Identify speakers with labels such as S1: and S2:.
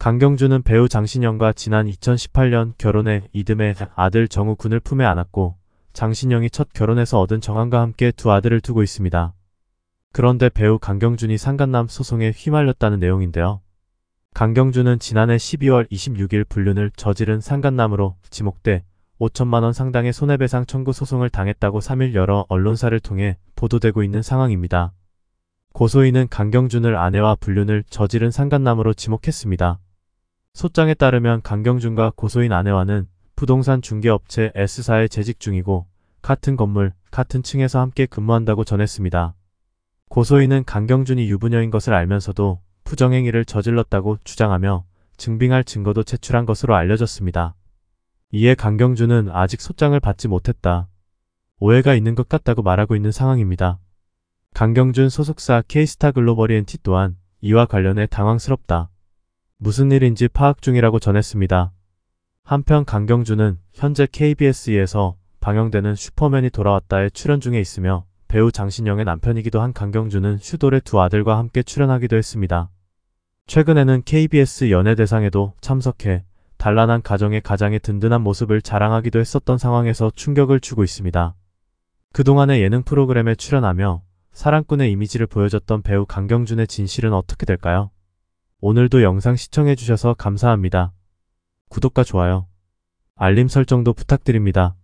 S1: 강경준은 배우 장신영과 지난 2018년 결혼해 이듬해 아들 정우군을 품에 안았고 장신영이 첫결혼에서 얻은 정한과 함께 두 아들을 두고 있습니다. 그런데 배우 강경준이 상간남 소송에 휘말렸다는 내용인데요. 강경준은 지난해 12월 26일 불륜을 저지른 상간남으로 지목돼 5천만원 상당의 손해배상 청구 소송을 당했다고 3일 여러 언론사를 통해 보도되고 있는 상황입니다. 고소인은 강경준을 아내와 불륜을 저지른 상간남으로 지목했습니다. 소장에 따르면 강경준과 고소인 아내와는 부동산 중개업체 S사에 재직 중이고 같은 건물, 같은 층에서 함께 근무한다고 전했습니다. 고소인은 강경준이 유부녀인 것을 알면서도 부정행위를 저질렀다고 주장하며 증빙할 증거도 제출한 것으로 알려졌습니다. 이에 강경준은 아직 소장을 받지 못했다. 오해가 있는 것 같다고 말하고 있는 상황입니다. 강경준 소속사 케이스타 글로벌 e 티 또한 이와 관련해 당황스럽다. 무슨 일인지 파악 중이라고 전했습니다. 한편 강경준은 현재 KBS에서 방영되는 슈퍼맨이 돌아왔다에 출연 중에 있으며 배우 장신영의 남편이기도 한 강경준은 슈돌의 두 아들과 함께 출연하기도 했습니다. 최근에는 KBS 연예대상에도 참석해 단란한 가정의 가장의 든든한 모습을 자랑하기도 했었던 상황에서 충격을 주고 있습니다. 그동안의 예능 프로그램에 출연하며 사랑꾼의 이미지를 보여줬던 배우 강경준의 진실은 어떻게 될까요? 오늘도 영상 시청해주셔서 감사합니다. 구독과 좋아요, 알림 설정도 부탁드립니다.